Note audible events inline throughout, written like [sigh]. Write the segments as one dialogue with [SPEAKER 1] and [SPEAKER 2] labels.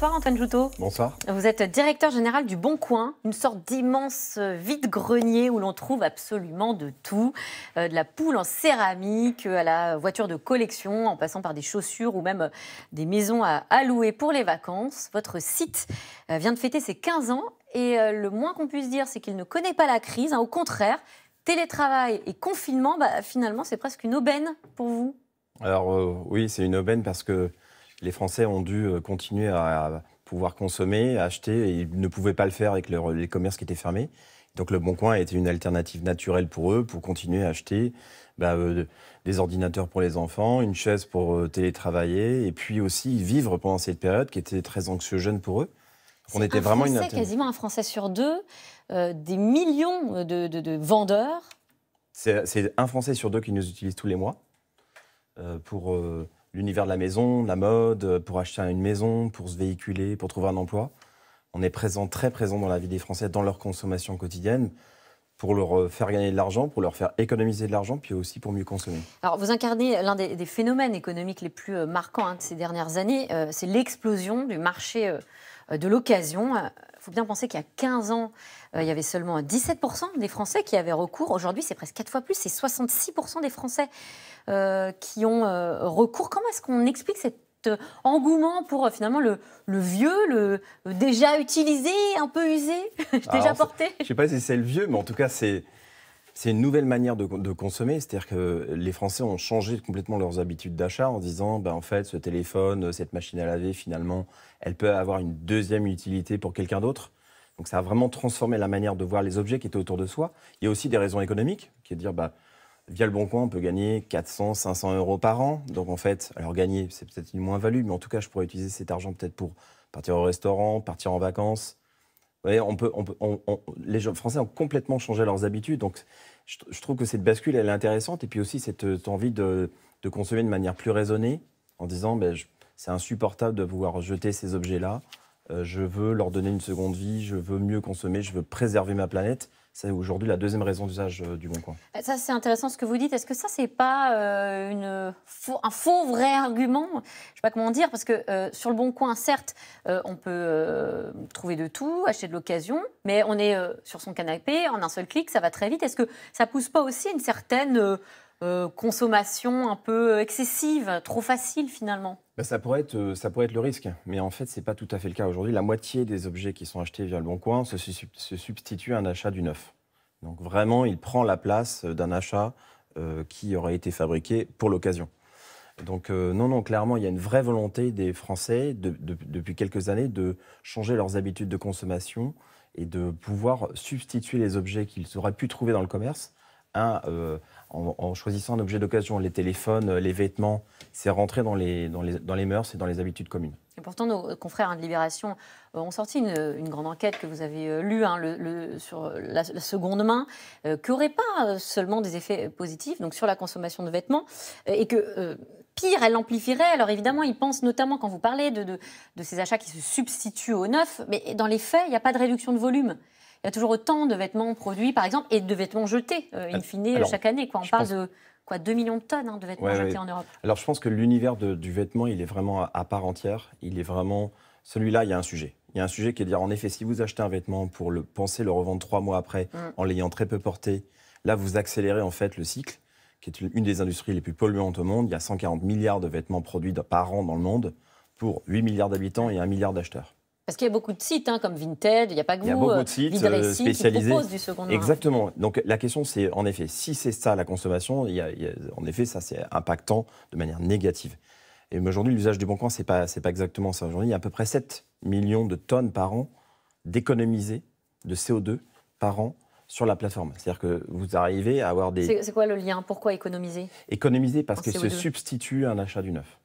[SPEAKER 1] Bonsoir Antoine Joutot. Bonsoir. Vous êtes directeur général du Bon Coin, une sorte d'immense euh, vide-grenier où l'on trouve absolument de tout, euh, de la poule en céramique euh, à la voiture de collection, en passant par des chaussures ou même des maisons à louer pour les vacances. Votre site vient de fêter ses 15 ans et le moins qu'on puisse dire, c'est qu'il ne connaît pas la crise. Hein. Au contraire, télétravail et confinement, bah, finalement, c'est presque une aubaine pour vous.
[SPEAKER 2] Alors oui, c'est une aubaine parce que les Français ont dû euh, continuer à pouvoir consommer, acheter. ils ne pouvaient pas le faire avec les commerces qui étaient fermés. Donc le Bon Coin a été une alternative naturelle pour eux pour continuer à acheter bah, euh, des ordinateurs pour les enfants, une chaise pour euh, télétravailler et puis aussi vivre pendant cette période qui était très anxiogène pour eux. On était vraiment Français, quasiment
[SPEAKER 1] un Français sur deux, des millions de, de vendeurs.
[SPEAKER 2] C'est un Français sur deux qui nous utilise tous les mois pour l'univers de la maison, la mode, euh, pour acheter une maison, pour se véhiculer, pour trouver un emploi. On est présent, très présent dans la vie des Français, dans leur consommation quotidienne pour leur euh, faire gagner de l'argent, pour leur faire économiser de l'argent, puis aussi pour mieux consommer.
[SPEAKER 1] Alors, vous incarnez l'un des, phénomènes économiques les plus euh, marquants hein, de ces dernières années, c'est l'explosion du marché de l'occasion faut bien penser qu'il y a 15 ans, euh, il y avait seulement 17% des Français qui avaient recours. Aujourd'hui, c'est presque 4 fois plus, c'est 66% des Français euh, qui ont euh, recours. Comment est-ce qu'on explique cet engouement pour finalement le, vieux, le déjà utilisé, un peu usé, [laughs] déjà
[SPEAKER 2] porté Je ne sais pas si c'est le vieux, mais en tout cas, c'est c'est une nouvelle manière de, consommer, c'est-à-dire que les Français ont changé complètement leurs habitudes d'achat en disant, ben, en fait, ce téléphone, cette machine à laver, finalement, elle peut avoir une deuxième utilité pour quelqu'un d'autre. Donc ça a vraiment transformé la manière de voir les objets qui étaient autour de soi. Il y a aussi des raisons économiques, qui est de dire, bah, via le Bon Coin, on peut gagner 400, 500 euros par an. Donc en fait, alors gagner, c'est peut-être une moins-value, mais en tout cas, je pourrais utiliser cet argent peut-être pour partir au restaurant, partir en vacances, vous voyez, les Français ont complètement changé leurs habitudes. Donc, je, trouve que cette bascule, elle est intéressante. Et puis aussi, cette, euh, envie de, consommer de manière plus raisonnée, en disant, ben, c'est insupportable de pouvoir jeter ces objets-là. Euh, je veux leur donner une seconde vie, je veux mieux consommer, je veux préserver ma planète. C'est aujourd'hui la deuxième raison d'usage euh, du Bon Coin.
[SPEAKER 1] Euh, ça, c'est intéressant ce que vous dites. Est-ce que ça, c'est pas un faux vrai argument Je sais pas comment dire, parce que sur le Bon Coin, certes, on peut trouver de tout, acheter de l'occasion, mais on est sur son canapé, en un seul clic, ça va très vite. Est-ce que ça pousse pas aussi une certaine euh, consommation un peu euh, excessive, trop facile finalement
[SPEAKER 2] bah, ça, pourrait être, euh, ça pourrait être le risque, mais en fait, ce n'est pas tout à fait le cas. Aujourd'hui, la moitié des objets qui sont achetés via le Bon Coin se, se substitue à un achat du neuf. Donc vraiment, il prend la place d'un achat qui aurait été fabriqué pour l'occasion. Donc non, non, clairement, il y a une vraie volonté des Français depuis quelques années de changer leurs habitudes de consommation et de pouvoir substituer les objets qu'ils auraient pu trouver dans le commerce un, euh, en, choisissant un objet d'occasion, les téléphones, euh, les vêtements, c'est rentré dans les, dans, les, dans mœurs et dans les habitudes communes.
[SPEAKER 1] Et pourtant, nos euh, confrères hein, de Libération ont sorti une, grande enquête que vous avez lue hein, sur la, seconde main, qui n'aurait pas seulement des effets positifs donc sur la consommation de vêtements, et que pire, elle amplifierait. Alors évidemment, ils pensent notamment, quand vous parlez de, de ces achats qui se substituent aux neufs, mais dans les faits, il n'y a pas de réduction de volume. Il y a toujours autant de vêtements produits, par exemple, et de vêtements jetés, euh, in ah, fine, chaque année. Quoi. On parle de quoi, 2 millions de tonnes hein, de vêtements jetés en Europe.
[SPEAKER 2] Alors je pense que l'univers du vêtement, il est vraiment à, part entière. Il est vraiment. Celui-là, il y a un sujet. Il y a un sujet qui est de dire, en effet, si vous achetez un vêtement pour le penser, le revendre trois mois après, mm. en l'ayant très peu porté, là, vous accélérez en fait le cycle, qui est une des industries les plus polluantes au monde. Il y a 140 milliards de vêtements produits par an dans le monde pour 8 milliards d'habitants et 1 milliard d'acheteurs.
[SPEAKER 1] Parce qu'il y a beaucoup de sites, hein, comme Vinted, il n'y a pas que vous. Il y a beaucoup euh, de sites euh, spécialisés. du
[SPEAKER 2] Exactement. Donc la question, c'est en effet, si c'est ça la consommation, en effet, ça c'est impactant de manière négative. Et aujourd'hui, l'usage du bon coin, c'est pas, c'est pas exactement ça. Aujourd'hui, il y a à peu près 7 millions de tonnes par an d'économiser de CO2 par an sur la plateforme. C'est-à-dire que vous arrivez à avoir des. C'est,
[SPEAKER 1] quoi le lien Pourquoi économiser
[SPEAKER 2] Économiser parce qu'il se substitue à un achat du neuf.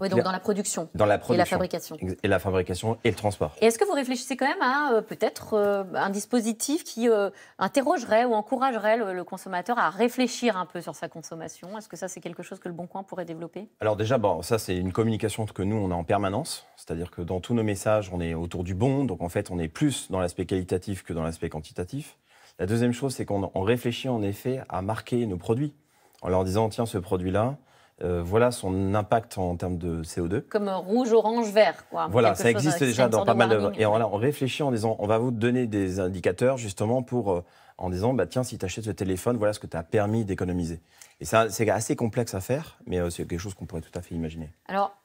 [SPEAKER 2] Oui, donc dans la
[SPEAKER 1] production. Dans la Et la fabrication.
[SPEAKER 2] Et la fabrication et le transport.
[SPEAKER 1] Et est-ce que vous réfléchissez quand même à euh, peut-être euh, un dispositif qui euh, interrogerait ou encouragerait le, consommateur à réfléchir un peu sur sa consommation Est-ce que ça, c'est quelque chose que le Bon Coin pourrait développer
[SPEAKER 2] Alors déjà, bon, ça, c'est une communication que nous, on a en permanence. C'est-à-dire que dans tous nos messages, on est autour du bon. Donc en fait, on est plus dans l'aspect qualitatif que dans l'aspect quantitatif. La deuxième chose, c'est qu'on réfléchit en effet à marquer nos produits en leur disant, tiens, ce produit-là, euh, voilà son impact en termes de CO2.
[SPEAKER 1] Comme rouge, orange, vert, Voilà, ça existe déjà dans pas mal de... Et on,
[SPEAKER 2] réfléchit en disant, on va vous donner des indicateurs justement pour... Euh, en disant, bah, tiens, si tu achètes ce téléphone, voilà ce que tu as permis d'économiser. Et ça, c'est assez complexe à faire, mais euh, c'est quelque chose qu'on pourrait tout à fait imaginer.
[SPEAKER 1] Alors,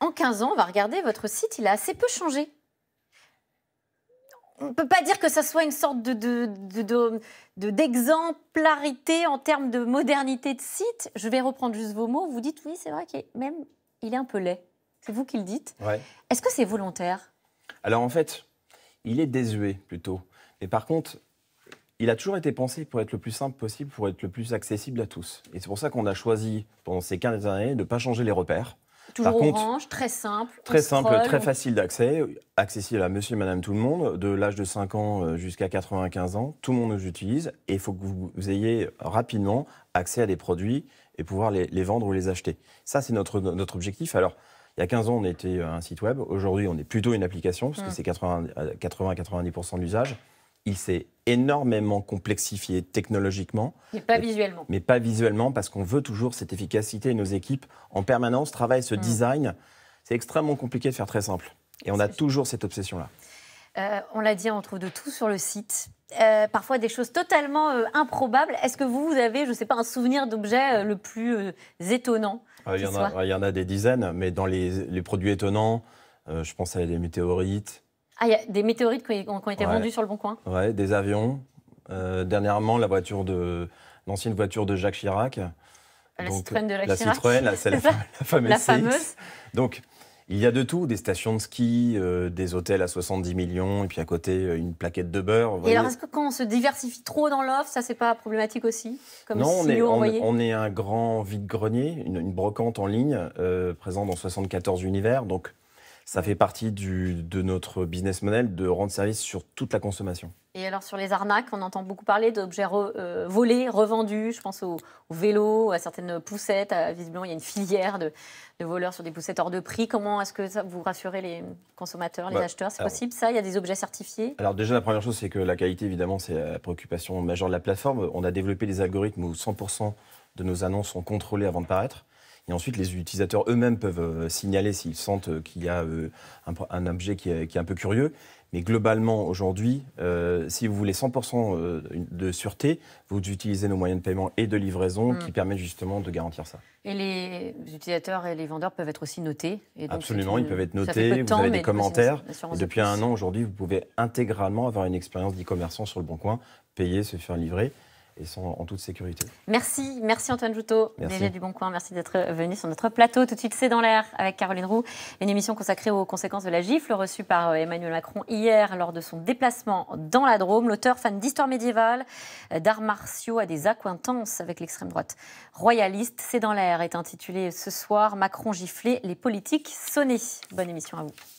[SPEAKER 1] en 15 ans, on va regarder, votre site, il a assez peu changé on ne peut pas dire que ça soit une sorte de, d'exemplarité en termes de modernité de site. Je vais reprendre juste vos mots. Vous dites oui, c'est vrai qu'il même il est un peu laid. C'est vous qui le dites. Est-ce que c'est volontaire
[SPEAKER 2] Alors en fait, il est désuet plutôt. Mais par contre, il a toujours été pensé pour être le plus simple possible, pour être le plus accessible à tous. Et c'est pour ça qu'on a choisi pendant ces 15 années de ne pas changer les repères Toujours Par orange,
[SPEAKER 1] très simple. Très simple, très
[SPEAKER 2] facile d'accès, accessible à monsieur et madame tout le monde, de l'âge de 5 ans euh, jusqu'à 95 ans. Tout le monde nous utilise et il faut que vous, ayez rapidement accès à des produits et pouvoir les, vendre ou les acheter. Ça, c'est notre, notre objectif. Alors, il y a 15 ans, on était un site web. Aujourd'hui, on est plutôt une application, parce que mm. c'est 80-90% euh, de l'usage il s'est énormément complexifié technologiquement.
[SPEAKER 1] Mais pas visuellement.
[SPEAKER 2] Mais pas visuellement, parce qu'on veut toujours cette efficacité. Nos équipes, en permanence, travaillent ce mm. design. C'est extrêmement compliqué de faire très simple. Et on a toujours cette obsession-là.
[SPEAKER 1] Euh, on l'a dit, on trouve de tout sur le site. Euh, parfois des choses totalement euh, improbables. Est-ce que vous, vous avez, je ne sais pas, un souvenir d'objet le plus étonnant ah, ah,
[SPEAKER 2] il y, en a, des dizaines, mais dans les, les produits étonnants, je pense à des météorites,
[SPEAKER 1] ah, il y a des météorites qui ont, été vendues sur le Bon Coin
[SPEAKER 2] Ouais, des avions. Euh, dernièrement, la voiture de l'ancienne voiture de Jacques Chirac. La Citroën de la Citroën, [laughs] la, fameuse. La fameuse. Donc, il y a de tout, des stations de ski, euh, des hôtels à 70 millions, et puis à côté, euh, une plaquette de beurre. Et alors, est-ce que
[SPEAKER 1] quand on se diversifie trop dans l'offre, ça, c'est pas problématique aussi comme Non, on
[SPEAKER 2] est, un grand vide-grenier, une, brocante en ligne, euh, présente dans 74 univers. Donc, ça fait partie du, de notre business model de rendre service sur toute la consommation.
[SPEAKER 1] Et alors sur les arnaques, on entend beaucoup parler d'objets euh, volés, revendus. Je pense au, vélos, à certaines poussettes. Euh, visiblement, il y a une filière de, voleurs sur des poussettes hors de prix. Comment est-ce que ça, vous rassurez les consommateurs, les bah, acheteurs C'est possible ça Il y a des objets certifiés
[SPEAKER 2] Alors déjà, la première chose, c'est que la qualité, évidemment, c'est la préoccupation majeure de la plateforme. On a développé des algorithmes où 100% de nos annonces sont contrôlées avant de paraître. Et ensuite, les utilisateurs eux-mêmes peuvent euh, signaler s'ils sentent euh, qu'il y a euh, un, objet qui est, un peu curieux. Mais globalement, aujourd'hui, si vous voulez 100% de sûreté, vous utilisez nos moyens de paiement et de livraison mm. qui permettent justement de garantir ça.
[SPEAKER 1] Et les utilisateurs et les vendeurs peuvent être aussi notés. Absolument, ils peuvent être notés, vous avez des commentaires. depuis
[SPEAKER 2] un an aujourd'hui, vous pouvez intégralement avoir une expérience d'e-commerçant sur le bon coin, payer, se faire livrer et sont en toute sécurité.
[SPEAKER 1] Merci, merci Antoine Joutot, DG du Bon Coin. Merci d'être venu sur notre plateau. Tout de suite, c'est dans l'air avec Caroline Roux, une émission consacrée aux conséquences de la gifle reçue par euh, Emmanuel Macron hier lors de son déplacement dans la Drôme. L'auteur, fan d'histoire médiévale, euh, d'arts martiaux, a des acquaintances avec l'extrême droite royaliste. C'est dans l'air est intitulé ce soir Macron giflé, les politiques sonnés. Bonne émission à vous.